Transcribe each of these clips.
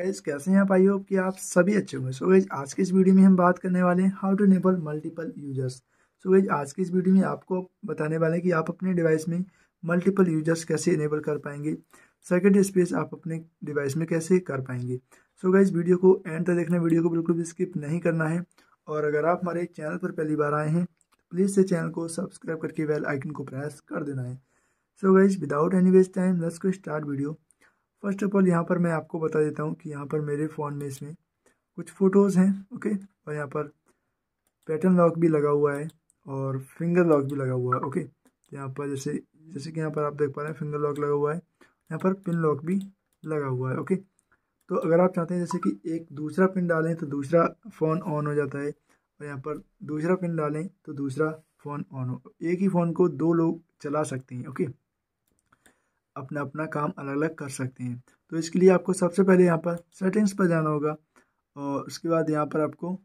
Guys कैसे हैं आप आई होप कि आप सभी अच्छे होंगे सो गाइज आज की इस वीडियो में हम बात करने वाले हैं how to enable multiple users so guys आज की इस वीडियो में आपको बताने वाले हैं कि आप अपने डिवाइस में मल्टीपल यूजर्स कैसे इनेबल कर पाएंगे सर्किट स्पेस आप अपने डिवाइस में कैसे कर पाएंगे सो गाइज वीडियो को एंड तक देखना वीडियो को बिल्कुल भी स्किप नहीं करना है और अगर आप हमारे चैनल पर पहली बार आए हैं प्लीज़ से चैनल को सब्सक्राइब करके वेल आइकन को प्रेस कर देना है so guys without any waste time let's को start video first of all यहाँ पर मैं आपको बता देता हूँ कि यहाँ पर मेरे फ़ोन में इसमें कुछ फ़ोटोज़ हैं ओके और यहाँ पर पैटर्न लॉक भी लगा हुआ है और फिंगर लॉक भी लगा हुआ है ओके यहाँ पर जैसे जैसे कि यहाँ पर आप देख पा रहे हैं फिंगर लॉक लगा हुआ है यहाँ पर पिन लॉक भी लगा हुआ है ओके तो अगर आप चाहते हैं जैसे कि एक दूसरा पिन डालें तो दूसरा फ़ोन ऑन हो जाता है और यहाँ पर दूसरा पिन डालें तो दूसरा फ़ोन ऑन हो एक ही फ़ोन को दो लोग चला सकते हैं ओके अपना अपना काम अलग अलग कर सकते हैं तो इसके लिए आपको सबसे पहले यहाँ पर सेटिंग्स पर जाना होगा और उसके बाद यहाँ पर आपको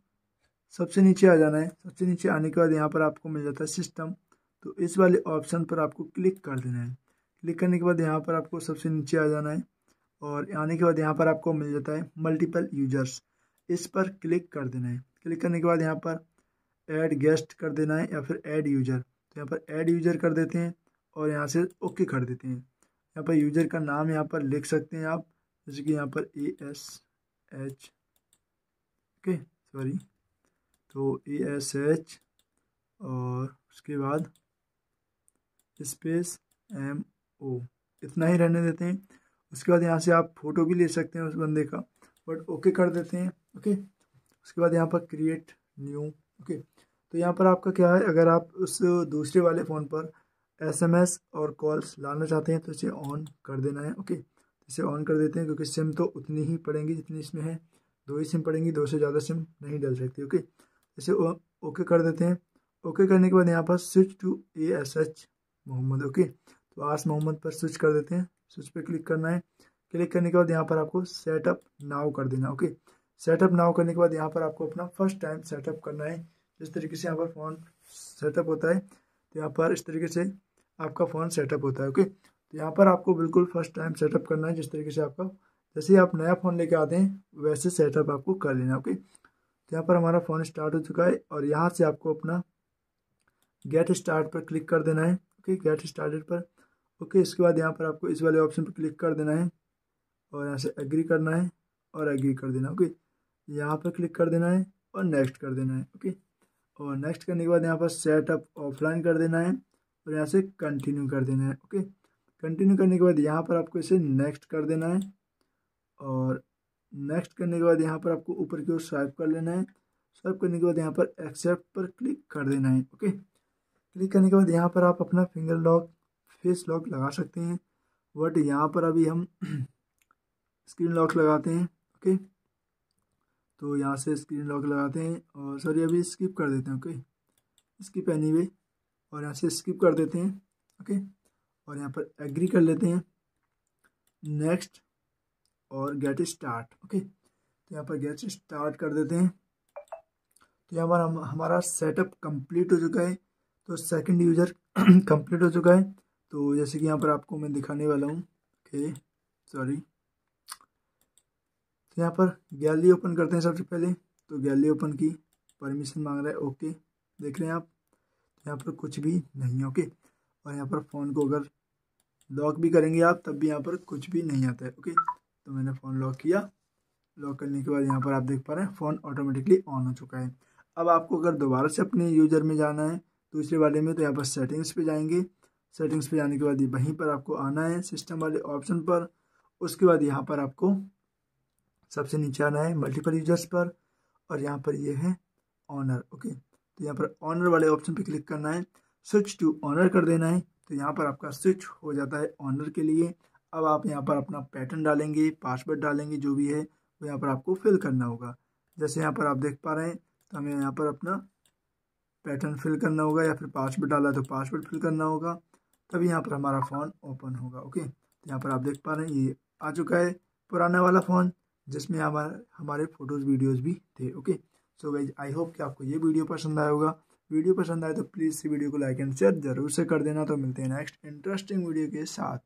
सबसे नीचे आ जाना है सबसे नीचे आने के बाद यहाँ पर आपको मिल जाता है सिस्टम तो इस वाले ऑप्शन पर आपको क्लिक कर देना है क्लिक करने के बाद यहाँ पर आपको सबसे नीचे आ जाना है और आने के बाद यहाँ पर आपको मिल जाता है मल्टीपल यूजर्स इस पर क्लिक कर देना है क्लिक करने के बाद यहाँ पर ऐड गेस्ट कर देना है या फिर ऐड यूजर तो यहाँ पर ऐड यूजर कर देते हैं और यहाँ से ओके कर देते हैं यहाँ पर यूजर का नाम यहाँ पर लिख सकते हैं आप जैसे कि यहाँ पर A S H okay sorry तो ए एस एच और उसके बाद स्पेस एम ओ इतना ही रहने देते हैं उसके बाद यहाँ से आप फोटो भी ले सकते हैं उस बंदे का बट ओके कर देते हैं ओके उसके बाद यहाँ पर क्रिएट न्यू ओके तो यहाँ पर आपका क्या है अगर आप उस दूसरे वाले फ़ोन पर एसएमएस और कॉल्स लाना चाहते हैं तो इसे ऑन कर देना है ओके तो इसे ऑन कर देते हैं क्योंकि सिम तो उतनी ही पड़ेंगी जितनी इसमें है दो ही सिम पड़ेंगी दो से ज़्यादा सिम नहीं डल सकती ओके तो इसे ओके कर देते हैं ओके करने के बाद यहाँ पर switch to A S H Mohammad okay तो आस मोहम्मद पर स्विच कर देते हैं स्विच पर क्लिक करना है क्लिक करने के बाद यहाँ पर आपको सेटअप नाव कर देना ओके सेटअप नाव करने के बाद यहाँ पर आपको अपना फर्स्ट टाइम सेटअप करना है जिस तरीके से यहाँ पर फोन सेटअप होता है तो यहाँ पर इस तरीके से आपका फ़ोन सेटअप होता है ओके तो यहाँ पर आपको बिल्कुल फर्स्ट टाइम सेटअप करना है जिस तरीके से आपका जैसे ही आप नया फ़ोन लेके आते हैं वैसे सेटअप आपको कर लेना ओके तो यहाँ पर हमारा फ़ोन स्टार्ट हो चुका है और यहाँ से आपको अपना गेट स्टार्ट पर क्लिक कर देना है ओके गेट स्टार्टेड पर ओके इसके बाद यहाँ पर आपको इस वाले ऑप्शन पर क्लिक कर देना है और यहाँ से एग्री करना है और एग्री कर देना ओके यहाँ पर क्लिक कर देना है और नेक्स्ट कर देना है ओके और नेक्स्ट करने के बाद यहाँ पर सेटअप ऑफलाइन कर देना है और यहाँ से कंटिन्यू कर देना है ओके कंटिन्यू करने के बाद यहाँ पर आपको इसे नेक्स्ट कर देना है और नेक्स्ट करने के बाद यहाँ पर आपको ऊपर की ओर स्वाइप कर लेना है स्वाइप करने के बाद यहाँ पर एक्सेप्ट पर क्लिक कर देना है ओके क्लिक करने के बाद यहाँ पर आप अपना फिंगर लॉक फेस लॉक लगा सकते हैं बट यहाँ पर अभी हम स्क्रीन लॉक लगाते हैं ओके तो यहाँ से स्क्रीन लॉक लगाते हैं और सॉरी अभी स्किप कर देते हैं ओके स्किप एनी anyway. और यहाँ से स्किप कर देते हैं ओके और यहाँ पर एग्री कर लेते हैं नेक्स्ट और गेट स्टार्ट ओके तो यहाँ पर गेट स्टार्ट कर देते हैं तो यहाँ पर हम हमारा सेटअप कंप्लीट हो चुका है तो सेकंड यूज़र कंप्लीट हो चुका है तो जैसे कि यहाँ पर आपको मैं दिखाने वाला हूँ ओके सॉरी तो यहाँ पर गैलरी ओपन करते हैं सबसे पहले तो गैलरी ओपन की परमिशन मांग रहा है ओके देख रहे हैं आप यहाँ पर कुछ भी नहीं है ओके और यहाँ पर फ़ोन को अगर लॉक भी करेंगे आप तब भी यहाँ पर कुछ भी नहीं आता है ओके तो मैंने फ़ोन लॉक किया लॉक करने के बाद यहाँ पर आप देख पा रहे हैं फ़ोन ऑटोमेटिकली ऑन हो चुका है अब आपको अगर दोबारा से अपने यूजर में जाना है दूसरे वाले में तो यहाँ पर सेटिंग्स पे जाएंगे सेटिंग्स पे जाने के बाद वहीं पर आपको आना है सिस्टम वाले ऑप्शन पर उसके बाद यहाँ पर आपको सबसे नीचे आना है मल्टीपल यूजर्स पर और यहाँ पर ये यह है ऑनर ओके तो यहाँ पर ऑनर वाले ऑप्शन पे क्लिक करना है स्विच टू ऑनर कर देना है तो यहाँ पर आपका स्विच हो जाता है ऑनर के लिए अब आप यहाँ पर अपना पैटर्न डालेंगे पासवर्ड डालेंगे जो भी है वो यहाँ पर आपको फिल करना होगा जैसे यहाँ पर आप देख पा रहे हैं तो हमें यहाँ पर अपना पैटर्न फिल करना होगा या फिर पासवर्ड डाला तो पासवर्ड फिल करना होगा तभी यहाँ पर हमारा फ़ोन ओपन होगा ओके तो यहाँ पर आप देख पा रहे हैं ये आ चुका है पुराना वाला फ़ोन जिसमें हमारे हमारे फ़ोटोज़ वीडियोज़ भी थे ओके सो so वेज आई होप कि आपको ये वीडियो पसंद आया होगा वीडियो पसंद आए तो प्लीज़ इस वीडियो को लाइक एंड शेयर जरूर से कर देना तो मिलते हैं नेक्स्ट इंटरेस्टिंग वीडियो के साथ